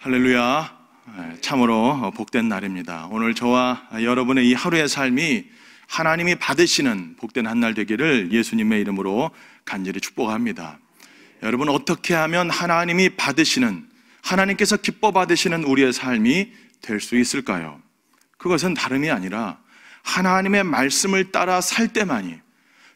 할렐루야. 예, 참으로 어, 복된 날입니다. 오늘 저와 여러분의 이 하루의 삶이 하나님이 받으시는 복된 한 날 되기를 예수님의 이름으로 간절히 축복합니다. 여러분 어떻게 하면 하나님이 받으시는 하나님께서 기뻐 받으시는 우리의 삶이 될 수 있을까요? 그것은 다름이 아니라 하나님의 말씀을 따라 살 때만이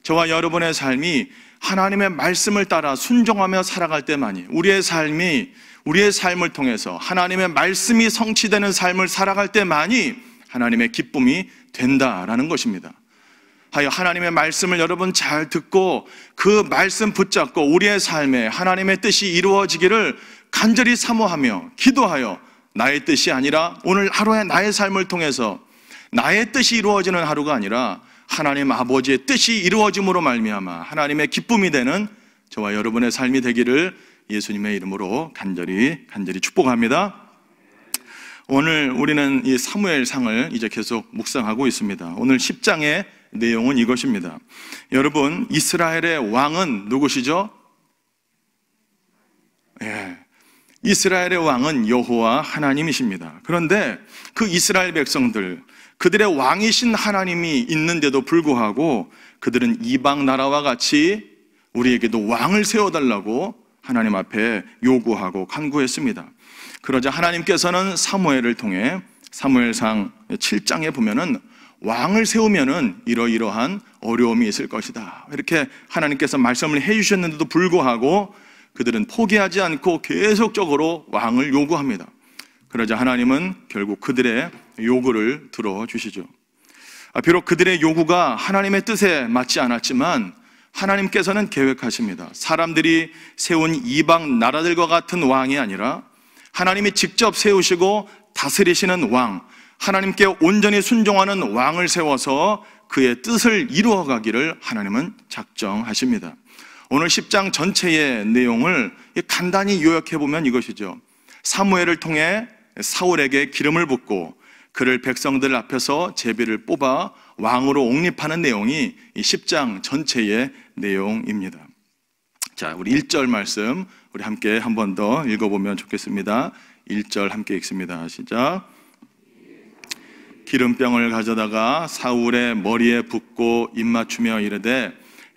저와 여러분의 삶이 하나님의 말씀을 따라 순종하며 살아갈 때만이 우리의 삶이 우리의 삶을 통해서 하나님의 말씀이 성취되는 삶을 살아갈 때만이 하나님의 기쁨이 된다라는 것입니다. 하여 하나님의 말씀을 여러분 잘 듣고 그 말씀 붙잡고 우리의 삶에 하나님의 뜻이 이루어지기를 간절히 사모하며 기도하여 나의 뜻이 아니라 오늘 하루의 나의 삶을 통해서 나의 뜻이 이루어지는 하루가 아니라 하나님 아버지의 뜻이 이루어짐으로 말미암아 하나님의 기쁨이 되는 저와 여러분의 삶이 되기를 예수님의 이름으로 간절히 간절히 축복합니다. 오늘 우리는 이 사무엘상을 이제 계속 묵상하고 있습니다. 오늘 10장의 내용은 이것입니다. 여러분, 이스라엘의 왕은 누구시죠? 예. 이스라엘의 왕은 여호와 하나님이십니다. 그런데 그 이스라엘 백성들, 그들의 왕이신 하나님이 있는데도 불구하고 그들은 이방 나라와 같이 우리에게도 왕을 세워달라고 하나님 앞에 요구하고 간구했습니다. 그러자 하나님께서는 사무엘을 통해 사무엘상 7장에 보면은 왕을 세우면은 이러이러한 어려움이 있을 것이다. 이렇게 하나님께서 말씀을 해 주셨는데도 불구하고 그들은 포기하지 않고 계속적으로 왕을 요구합니다. 그러자 하나님은 결국 그들의 요구를 들어 주시죠. 아, 비록 그들의 요구가 하나님의 뜻에 맞지 않았지만 하나님께서는 계획하십니다. 사람들이 세운 이방 나라들과 같은 왕이 아니라 하나님이 직접 세우시고 다스리시는 왕, 하나님께 온전히 순종하는 왕을 세워서 그의 뜻을 이루어 가기를 하나님은 작정하십니다. 오늘 10장 전체의 내용을 간단히 요약해 보면 이것이죠. 사무엘을 통해 사울에게 기름을 붓고 그를 백성들 앞에서 제비를 뽑아 왕으로 옹립하는 내용이 이 10장 전체의 내용입니다. 자, 우리 1절 말씀 우리 함께 한 번 더 읽어보면 좋겠습니다. 1절 함께 읽습니다. 시작. 기름병을 가져다가 사울의 머리에 붓고 입맞추며 이르되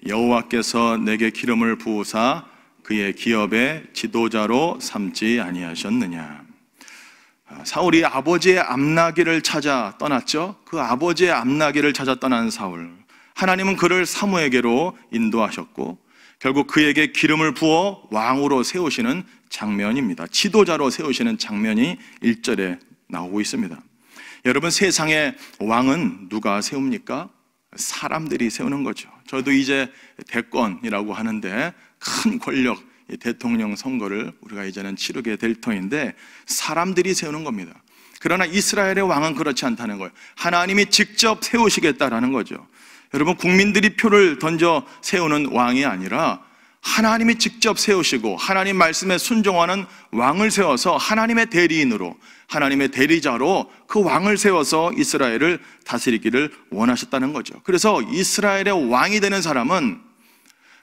여호와께서 내게 기름을 부으사 그의 기업의 지도자로 삼지 아니하셨느냐. 어, 사울이 아버지의 암나기를 찾아 떠났죠. 그 아버지의 암나기를 찾아 떠난 사울. 하나님은 그를 사무에게로 인도하셨고 결국 그에게 기름을 부어 왕으로 세우시는 장면입니다. 지도자로 세우시는 장면이 1절에 나오고 있습니다. 여러분 세상의 왕은 누가 세웁니까? 사람들이 세우는 거죠. 저도 이제 대권이라고 하는데 큰 권력 대통령 선거를 우리가 이제는 치르게 될 터인데 사람들이 세우는 겁니다. 그러나 이스라엘의 왕은 그렇지 않다는 거예요. 하나님이 직접 세우시겠다라는 거죠. 여러분 국민들이 표를 던져 세우는 왕이 아니라 하나님이 직접 세우시고 하나님 말씀에 순종하는 왕을 세워서 하나님의 대리인으로 하나님의 대리자로 그 왕을 세워서 이스라엘을 다스리기를 원하셨다는 거죠. 그래서 이스라엘의 왕이 되는 사람은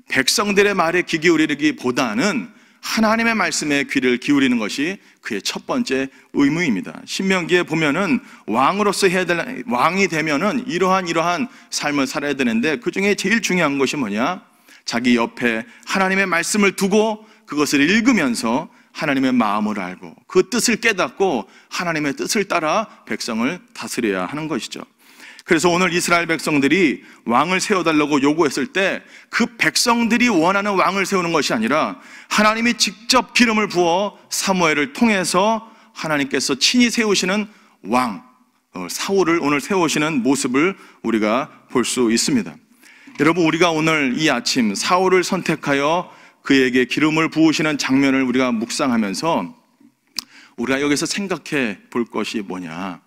백성들의 말에 귀 기울이기보다는 하나님의 말씀에 귀를 기울이는 것이 그의 첫 번째 의무입니다. 신명기에 보면은 왕으로서 해야 될, 왕이 되면은 이러한 이러한 삶을 살아야 되는데 그 중에 제일 중요한 것이 뭐냐? 자기 옆에 하나님의 말씀을 두고 그것을 읽으면서 하나님의 마음을 알고 그 뜻을 깨닫고 하나님의 뜻을 따라 백성을 다스려야 하는 것이죠. 그래서 오늘 이스라엘 백성들이 왕을 세워달라고 요구했을 때 그 백성들이 원하는 왕을 세우는 것이 아니라 하나님이 직접 기름을 부어 사무엘을 통해서 하나님께서 친히 세우시는 왕, 어, 사울을 오늘 세우시는 모습을 우리가 볼 수 있습니다. 여러분, 우리가 오늘 이 아침 사울을 선택하여 그에게 기름을 부으시는 장면을 우리가 묵상하면서 우리가 여기서 생각해 볼 것이 뭐냐.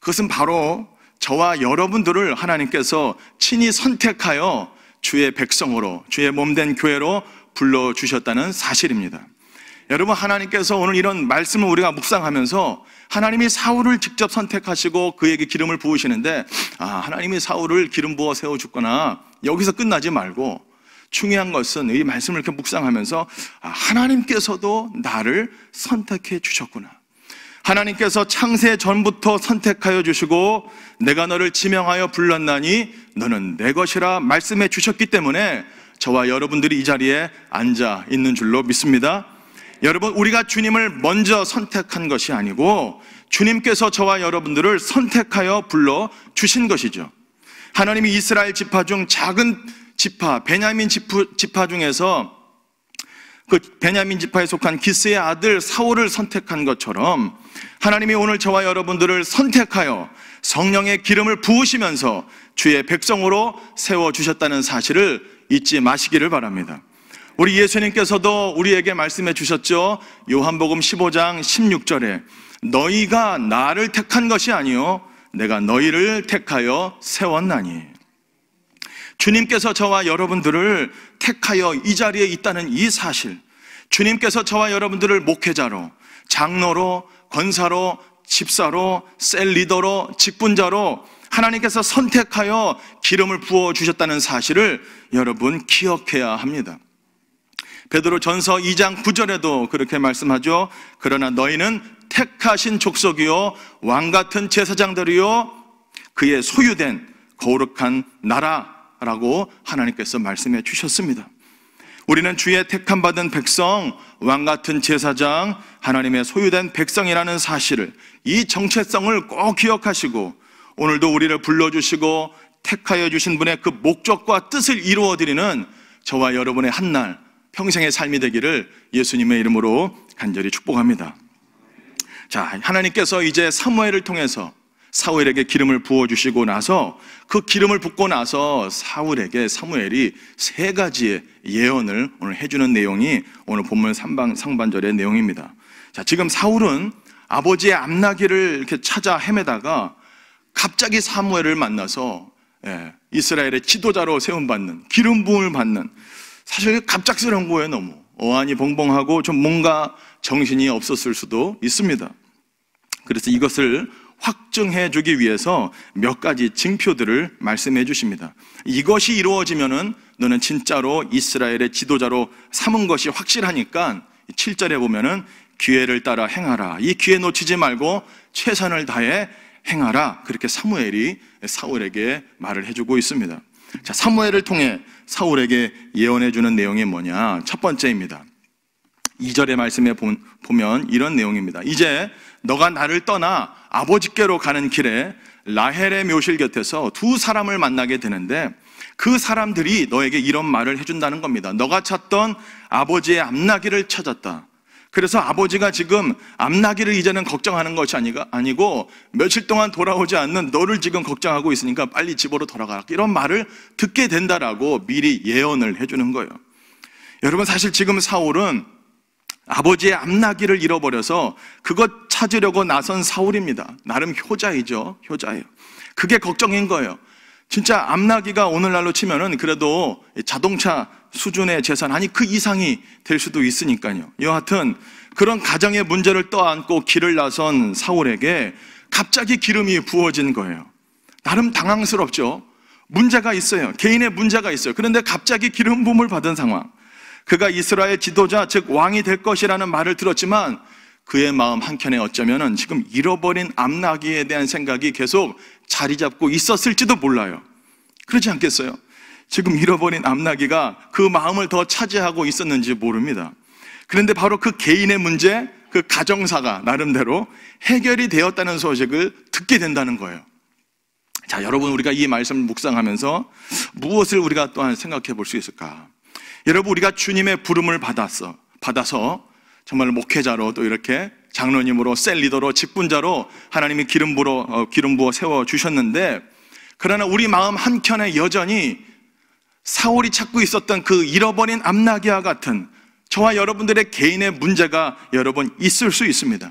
그것은 바로 저와 여러분들을 하나님께서 친히 선택하여 주의 백성으로, 주의 몸된 교회로 불러주셨다는 사실입니다. 여러분, 하나님께서 오늘 이런 말씀을 우리가 묵상하면서 하나님이 사울을 직접 선택하시고 그에게 기름을 부으시는데, 아, 하나님이 사울을 기름 부어 세워주거나 여기서 끝나지 말고 중요한 것은 이 말씀을 이렇게 묵상하면서 아, 하나님께서도 나를 선택해 주셨구나. 하나님께서 창세 전부터 선택하여 주시고 내가 너를 지명하여 불렀나니 너는 내 것이라 말씀해 주셨기 때문에 저와 여러분들이 이 자리에 앉아 있는 줄로 믿습니다. 여러분, 우리가 주님을 먼저 선택한 것이 아니고 주님께서 저와 여러분들을 선택하여 불러 주신 것이죠. 하나님이 이스라엘 지파 중 작은 지파, 베냐민 지파 중에서 그 베냐민 지파에 속한 기스의 아들 사울을 선택한 것처럼 하나님이 오늘 저와 여러분들을 선택하여 성령의 기름을 부으시면서 주의 백성으로 세워 주셨다는 사실을 잊지 마시기를 바랍니다. 우리 예수님께서도 우리에게 말씀해 주셨죠. 요한복음 15장 16절에 너희가 나를 택한 것이 아니요 내가 너희를 택하여 세웠나니. 주님께서 저와 여러분들을 택하여 이 자리에 있다는 이 사실, 주님께서 저와 여러분들을 목회자로, 장로로, 권사로, 집사로, 셀 리더로, 직분자로 하나님께서 선택하여 기름을 부어 주셨다는 사실을 여러분 기억해야 합니다. 베드로 전서 2장 9절에도 그렇게 말씀하죠. 그러나 너희는 택하신 족속이요 왕 같은 제사장들이요 그의 소유된 거룩한 나라 라고 하나님께서 말씀해 주셨습니다. 우리는 주의 택함받은 백성, 왕 같은 제사장, 하나님의 소유된 백성이라는 사실을, 이 정체성을 꼭 기억하시고, 오늘도 우리를 불러주시고, 택하여 주신 분의 그 목적과 뜻을 이루어드리는 저와 여러분의 한 날, 평생의 삶이 되기를 예수님의 이름으로 간절히 축복합니다. 자, 하나님께서 이제 사무엘을 통해서 사울에게 기름을 부어주시고 나서 그 기름을 붓고 나서 사울에게 사무엘이 세 가지의 예언을 오늘 해주는 내용이 오늘 본문 상반, 상반절의 내용입니다. 자, 지금 사울은 아버지의 암나기를 이렇게 찾아 헤매다가 갑자기 사무엘을 만나서 예, 이스라엘의 지도자로 세운받는 기름 부음을 받는 사실 갑작스러운 거예요 너무 어안이 벙벙하고 좀 뭔가 정신이 없었을 수도 있습니다. 그래서 이것을 확정해 주기 위해서 몇 가지 증표들을 말씀해 주십니다. 이것이 이루어지면은 너는 진짜로 이스라엘의 지도자로 삼은 것이 확실하니까 7절에 보면은 기회를 따라 행하라. 이 기회 놓치지 말고 최선을 다해 행하라. 그렇게 사무엘이 사울에게 말을 해주고 있습니다. 자, 사무엘을 통해 사울에게 예언해주는 내용이 뭐냐? 첫 번째입니다. 2절의 말씀에 보면 이런 내용입니다. 이제 너가 나를 떠나 아버지께로 가는 길에 라헬의 묘실 곁에서 두 사람을 만나게 되는데 그 사람들이 너에게 이런 말을 해준다는 겁니다. 너가 찾던 아버지의 암나기를 찾았다. 그래서 아버지가 지금 암나기를 이제는 걱정하는 것이 아니고 며칠 동안 돌아오지 않는 너를 지금 걱정하고 있으니까 빨리 집으로 돌아가라. 이런 말을 듣게 된다라고 미리 예언을 해주는 거예요. 여러분 사실 지금 사울은 아버지의 암나기를 잃어버려서 그것 찾으려고 나선 사울입니다. 나름 효자이죠. 효자예요. 그게 걱정인 거예요. 진짜 암나기가 오늘날로 치면은 그래도 자동차 수준의 재산 아니 그 이상이 될 수도 있으니까요. 여하튼 그런 가정의 문제를 떠안고 길을 나선 사울에게 갑자기 기름이 부어진 거예요. 나름 당황스럽죠. 문제가 있어요. 개인의 문제가 있어요. 그런데 갑자기 기름 부음을 받은 상황. 그가 이스라엘 지도자 즉 왕이 될 것이라는 말을 들었지만 그의 마음 한켠에 어쩌면은 지금 잃어버린 암나귀에 대한 생각이 계속 자리 잡고 있었을지도 몰라요. 그렇지 않겠어요? 지금 잃어버린 암나귀가 그 마음을 더 차지하고 있었는지 모릅니다. 그런데 바로 그 개인의 문제, 그 가정사가 나름대로 해결이 되었다는 소식을 듣게 된다는 거예요. 자, 여러분 우리가 이 말씀을 묵상하면서 무엇을 우리가 또한 생각해 볼 수 있을까? 여러분 우리가 주님의 부름을 받았어 받아서 정말 목회자로 또 이렇게 장로님으로 셀 리더로 직분자로 하나님이 기름 부어 어, 기름 부어 세워 주셨는데 그러나 우리 마음 한 켠에 여전히 사울이 찾고 있었던 그 잃어버린 암나기와 같은 저와 여러분들의 개인의 문제가 여러분 있을 수 있습니다.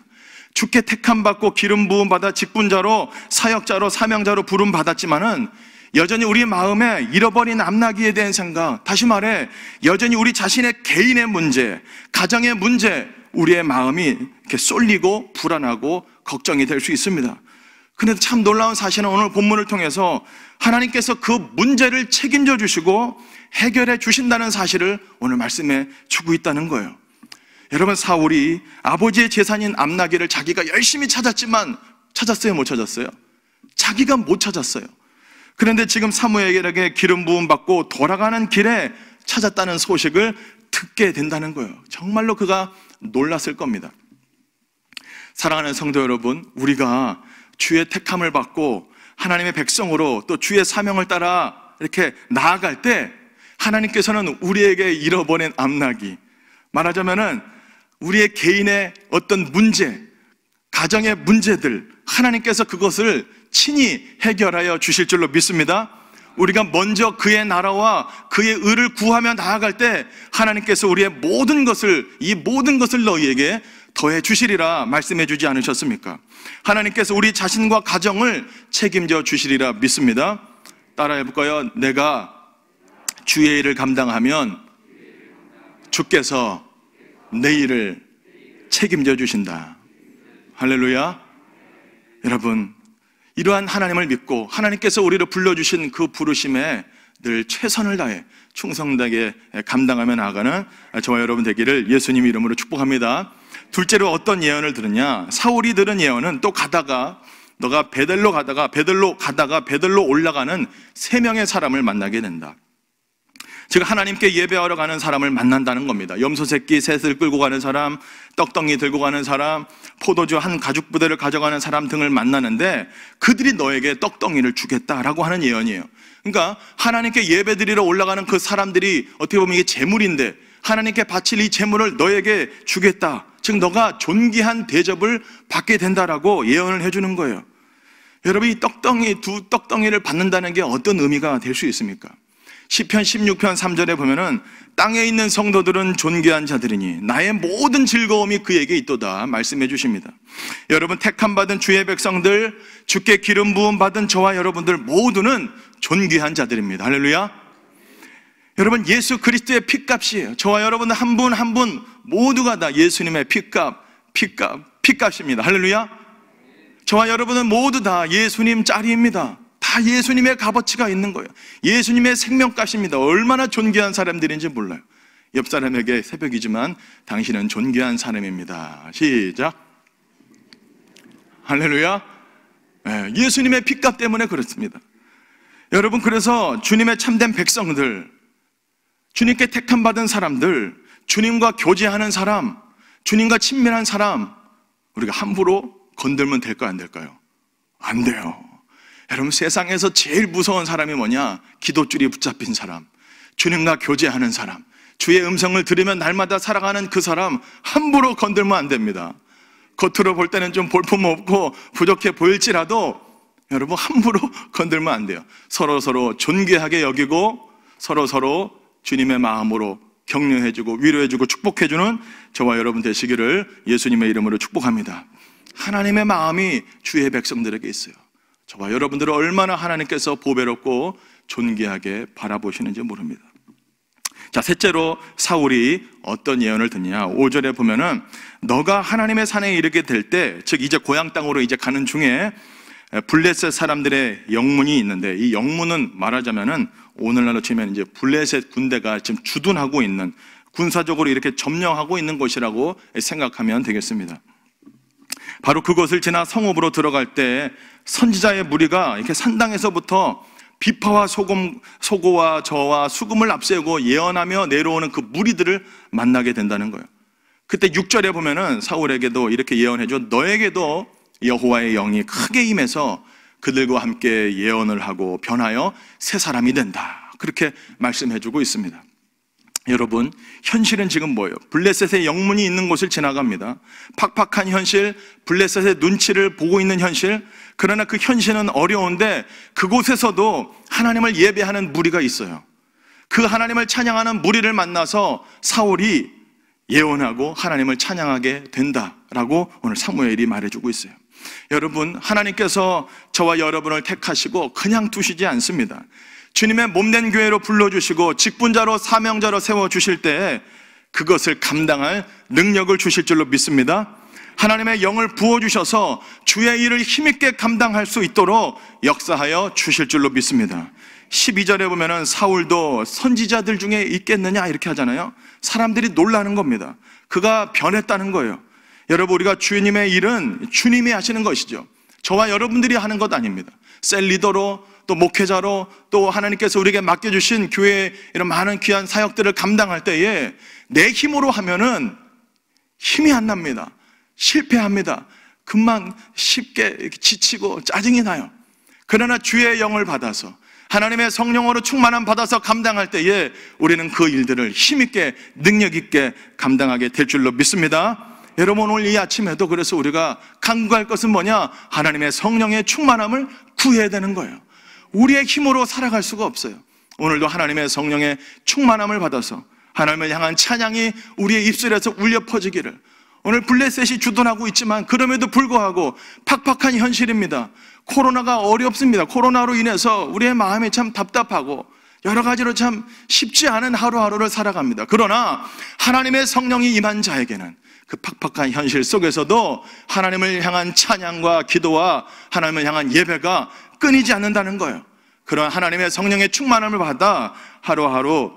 주께 택함 받고 기름 부음 받아 직분자로 사역자로 사명자로 부름 받았지만은 여전히 우리 마음에 잃어버린 암나기에 대한 생각, 다시 말해, 여전히 우리 자신의 개인의 문제, 가정의 문제, 우리의 마음이 이렇게 쏠리고 불안하고 걱정이 될 수 있습니다. 근데 참 놀라운 사실은 오늘 본문을 통해서 하나님께서 그 문제를 책임져 주시고 해결해 주신다는 사실을 오늘 말씀해 주고 있다는 거예요. 여러분, 사울이 아버지의 재산인 암나기를 자기가 열심히 찾았지만 찾았어요? 못 찾았어요? 자기가 못 찾았어요. 그런데 지금 사무엘에게 기름 부음 받고 돌아가는 길에 찾았다는 소식을 듣게 된다는 거예요. 정말로 그가 놀랐을 겁니다. 사랑하는 성도 여러분, 우리가 주의 택함을 받고 하나님의 백성으로 또 주의 사명을 따라 이렇게 나아갈 때 하나님께서는 우리에게 잃어버린 암나기 말하자면은 우리의 개인의 어떤 문제, 가정의 문제들 하나님께서 그것을 친히 해결하여 주실 줄로 믿습니다. 우리가 먼저 그의 나라와 그의 의를 구하며 나아갈 때 하나님께서 우리의 모든 것을 이 모든 것을 너희에게 더해 주시리라 말씀해 주지 않으셨습니까? 하나님께서 우리 자신과 가정을 책임져 주시리라 믿습니다. 따라해 볼까요? 내가 주의 일을 감당하면 주께서 내 일을 책임져 주신다. 할렐루야. 여러분, 이러한 하나님을 믿고 하나님께서 우리를 불러주신 그 부르심에 늘 최선을 다해 충성되게 감당하며 나아가는 저와 여러분 되기를 예수님 이름으로 축복합니다. 둘째로 어떤 예언을 들었냐? 사울이 들은 예언은 또 가다가 너가 베델로 가다가 베델로 가다가 베델로 올라가는 세 명의 사람을 만나게 된다. 즉 하나님께 예배하러 가는 사람을 만난다는 겁니다. 염소 새끼 셋을 끌고 가는 사람, 떡덩이 들고 가는 사람, 포도주 한 가죽 부대를 가져가는 사람 등을 만나는데 그들이 너에게 떡덩이를 주겠다라고 하는 예언이에요. 그러니까 하나님께 예배드리러 올라가는 그 사람들이 어떻게 보면 이게 재물인데 하나님께 바칠 이 재물을 너에게 주겠다. 즉 너가 존귀한 대접을 받게 된다라고 예언을 해 주는 거예요. 여러분 이 떡덩이 두 떡덩이를 받는다는 게 어떤 의미가 될 수 있습니까? 시편 16편 3절에 보면은 땅에 있는 성도들은 존귀한 자들이니 나의 모든 즐거움이 그에게 있도다 말씀해 주십니다. 여러분 택함 받은 주의 백성들 주께 기름 부음 받은 저와 여러분들 모두는 존귀한 자들입니다. 할렐루야. 여러분 예수 그리스도의 피값이에요. 저와 여러분 한분 한 분 모두가 다 예수님의 피값, 피값, 피값입니다. 할렐루야. 저와 여러분은 모두 다 예수님 짜리입니다. 다 예수님의 값어치가 있는 거예요. 예수님의 생명값입니다. 얼마나 존귀한 사람들인지 몰라요. 옆 사람에게 새벽이지만 당신은 존귀한 사람입니다. 시작. 할렐루야. 예, 예수님의 핏값 때문에 그렇습니다. 여러분, 그래서 주님의 참된 백성들, 주님께 택함받은 사람들, 주님과 교제하는 사람, 주님과 친밀한 사람, 우리가 함부로 건들면 될까요? 안 될까요? 안 돼요. 여러분 세상에서 제일 무서운 사람이 뭐냐? 기도줄이 붙잡힌 사람, 주님과 교제하는 사람, 주의 음성을 들으면 날마다 살아가는 그 사람 함부로 건들면 안 됩니다. 겉으로 볼 때는 좀 볼품없고 부족해 보일지라도 여러분 함부로 건들면 안 돼요. 서로 서로 존귀하게 여기고 서로 서로 주님의 마음으로 격려해주고 위로해주고 축복해주는 저와 여러분 되시기를 예수님의 이름으로 축복합니다. 하나님의 마음이 주의 백성들에게 있어요. 저와 여러분들을 얼마나 하나님께서 보배롭고 존귀하게 바라보시는지 모릅니다. 자, 셋째로 사울이 어떤 예언을 듣냐. 5절에 보면은 너가 하나님의 산에 이르게 될 때, 즉 이제 고향 땅으로 이제 가는 중에 블레셋 사람들의 영문이 있는데 이 영문은 말하자면은 오늘날로 치면 이제 블레셋 군대가 지금 주둔하고 있는 군사적으로 이렇게 점령하고 있는 곳이라고 생각하면 되겠습니다. 바로 그것을 지나 성읍으로 들어갈 때 선지자의 무리가 이렇게 산당에서부터 비파와 소금, 소고와 저와 수금을 앞세우고 예언하며 내려오는 그 무리들을 만나게 된다는 거예요. 그때 6절에 보면은 사울에게도 이렇게 예언해줘. 너에게도 여호와의 영이 크게 임해서 그들과 함께 예언을 하고 변하여 새 사람이 된다. 그렇게 말씀해주고 있습니다. 여러분, 현실은 지금 뭐예요? 블레셋의 영문이 있는 곳을 지나갑니다. 팍팍한 현실, 블레셋의 눈치를 보고 있는 현실, 그러나 그 현실은 어려운데 그곳에서도 하나님을 예배하는 무리가 있어요. 그 하나님을 찬양하는 무리를 만나서 사울이 예언하고 하나님을 찬양하게 된다라고 오늘 사무엘이 말해주고 있어요. 여러분, 하나님께서 저와 여러분을 택하시고 그냥 두시지 않습니다. 주님의 몸된 교회로 불러주시고 직분자로 사명자로 세워주실 때 그것을 감당할 능력을 주실 줄로 믿습니다. 하나님의 영을 부어주셔서 주의 일을 힘있게 감당할 수 있도록 역사하여 주실 줄로 믿습니다. 12절에 보면은 사울도 선지자들 중에 있겠느냐 이렇게 하잖아요. 사람들이 놀라는 겁니다. 그가 변했다는 거예요. 여러분 우리가 주님의 일은 주님이 하시는 것이죠. 저와 여러분들이 하는 것 아닙니다. 셀 리더로 또 목회자로 또 하나님께서 우리에게 맡겨주신 교회의 이런 많은 귀한 사역들을 감당할 때에 내 힘으로 하면은 힘이 안 납니다. 실패합니다. 금방 쉽게 지치고 짜증이 나요. 그러나 주의 영을 받아서 하나님의 성령으로 충만함 받아서 감당할 때에 우리는 그 일들을 힘있게 능력있게 감당하게 될 줄로 믿습니다. 여러분 오늘 이 아침에도 그래서 우리가 간구할 것은 뭐냐? 하나님의 성령의 충만함을 구해야 되는 거예요. 우리의 힘으로 살아갈 수가 없어요. 오늘도 하나님의 성령의 충만함을 받아서 하나님을 향한 찬양이 우리의 입술에서 울려 퍼지기를 오늘 블레셋이 주둔하고 있지만 그럼에도 불구하고 팍팍한 현실입니다. 코로나가 어렵습니다. 코로나로 인해서 우리의 마음이 참 답답하고 여러 가지로 참 쉽지 않은 하루하루를 살아갑니다. 그러나 하나님의 성령이 임한 자에게는 그 팍팍한 현실 속에서도 하나님을 향한 찬양과 기도와 하나님을 향한 예배가 끊이지 않는다는 거예요. 그런 하나님의 성령의 충만함을 받아 하루하루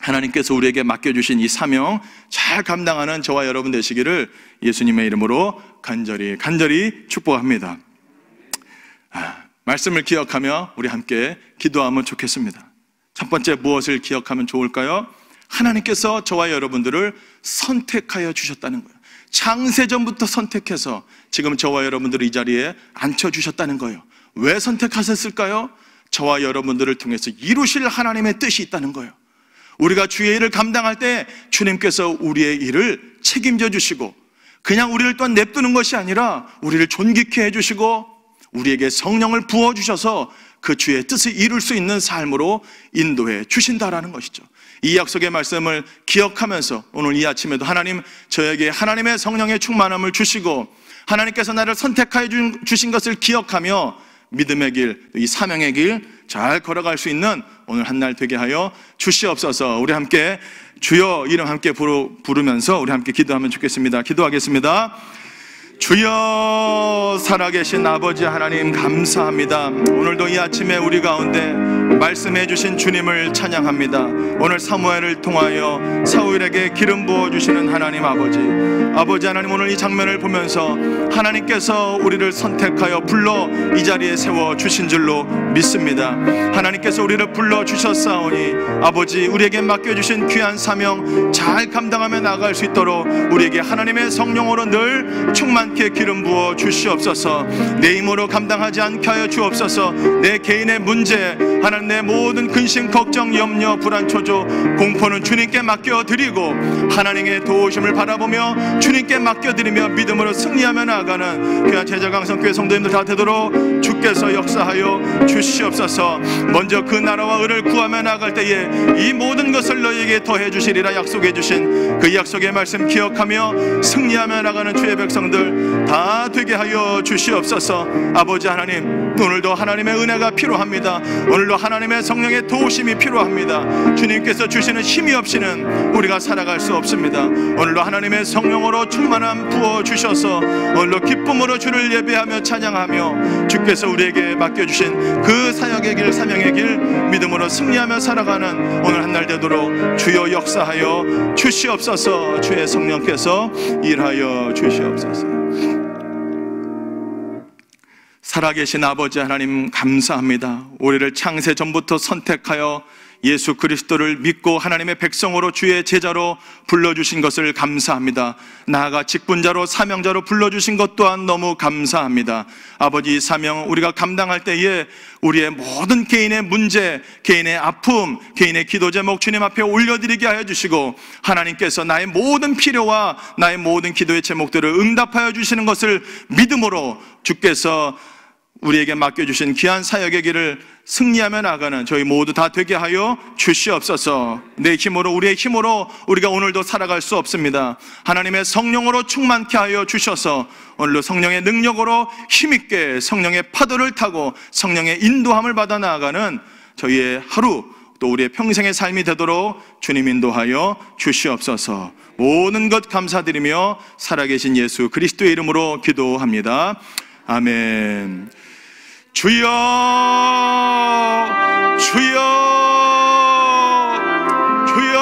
하나님께서 우리에게 맡겨주신 이 사명 잘 감당하는 저와 여러분 되시기를 예수님의 이름으로 간절히, 간절히 축복합니다. 아, 말씀을 기억하며 우리 함께 기도하면 좋겠습니다. 첫 번째 무엇을 기억하면 좋을까요? 하나님께서 저와 여러분들을 선택하여 주셨다는 거예요. 창세전부터 선택해서 지금 저와 여러분들을 이 자리에 앉혀주셨다는 거예요. 왜 선택하셨을까요? 저와 여러분들을 통해서 이루실 하나님의 뜻이 있다는 거예요. 우리가 주의 일을 감당할 때 주님께서 우리의 일을 책임져 주시고 그냥 우리를 또한 냅두는 것이 아니라 우리를 존귀케 해주시고 우리에게 성령을 부어주셔서 그 주의 뜻을 이룰 수 있는 삶으로 인도해 주신다라는 것이죠. 이 약속의 말씀을 기억하면서 오늘 이 아침에도 하나님 저에게 하나님의 성령의 충만함을 주시고 하나님께서 나를 선택하여 주신 것을 기억하며 믿음의 길, 이 사명의 길 잘 걸어갈 수 있는 오늘 한 날 되게 하여 주시옵소서. 우리 함께 주여 이름 함께 부르면서 우리 함께 기도하면 좋겠습니다. 기도하겠습니다. 주여 살아계신 아버지 하나님 감사합니다. 오늘도 이 아침에 우리 가운데 말씀해 주신 주님을 찬양합니다. 오늘 사무엘을 통하여 사울에게 기름 부어 주시는 하나님 아버지. 아버지 하나님 오늘 이 장면을 보면서 하나님께서 우리를 선택하여 불러 이 자리에 세워 주신 줄로 믿습니다. 하나님께서 우리를 불러 주셨사오니 아버지 우리에게 맡겨 주신 귀한 사명 잘 감당하며 나갈 수 있도록 우리에게 하나님의 성령으로 늘 충만 이렇게 기름 부어 주시옵소서 내 힘으로 감당하지 않게 하여 주옵소서 내 개인의 문제 하나님 내 모든 근심 걱정 염려 불안 초조 공포는 주님께 맡겨드리고 하나님의 도우심을 바라보며 주님께 맡겨드리며 믿음으로 승리하며 나아가는 귀한 제자강성교회 성도님들 다 되도록 주께서 역사하여 주시옵소서 먼저 그 나라와 을을 구하며 나아갈 때에 이 모든 것을 너희에게 더해 주시리라 약속해 주신 그 약속의 말씀 기억하며 승리하며 나가는 주의 백성들 다 되게 하여 주시옵소서 아버지 하나님 오늘도 하나님의 은혜가 필요합니다 오늘도 하나님의 성령의 도우심이 필요합니다 주님께서 주시는 힘이 없이는 우리가 살아갈 수 없습니다 오늘도 하나님의 성령으로 충만함 부어주셔서 오늘도 기쁨으로 주를 예배하며 찬양하며 주께서 우리에게 맡겨주신 그 사역의 길 사명의 길 믿음으로 승리하며 살아가는 오늘 한 날 되도록 주여 역사하여 주시옵소서 주의 성령께서 일하여 주시옵소서 살아계신 아버지 하나님 감사합니다. 우리를 창세 전부터 선택하여 예수 그리스도를 믿고 하나님의 백성으로 주의 제자로 불러주신 것을 감사합니다. 나아가 직분자로 사명자로 불러주신 것 또한 너무 감사합니다. 아버지 사명 우리가 감당할 때에 우리의 모든 개인의 문제, 개인의 아픔, 개인의 기도 제목 주님 앞에 올려드리게 하여 주시고 하나님께서 나의 모든 필요와 나의 모든 기도의 제목들을 응답하여 주시는 것을 믿음으로 주께서 우리에게 맡겨주신 귀한 사역의 길을 승리하며 나가는 저희 모두 다 되게 하여 주시옵소서. 내 힘으로, 우리의 힘으로 우리가 오늘도 살아갈 수 없습니다. 하나님의 성령으로 충만케 하여 주셔서 오늘도 성령의 능력으로 힘있게 성령의 파도를 타고 성령의 인도함을 받아 나아가는 저희의 하루, 또 우리의 평생의 삶이 되도록 주님 인도하여 주시옵소서. 모든 것 감사드리며 살아계신 예수 그리스도의 이름으로 기도합니다. 아멘. 주여 주여 주여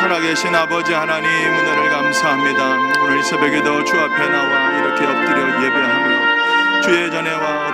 살아계신 아버지 하나님 오늘을 감사합니다 오늘 새벽에도 주 앞에 나와 이렇게 엎드려 예배하며 주의 전에와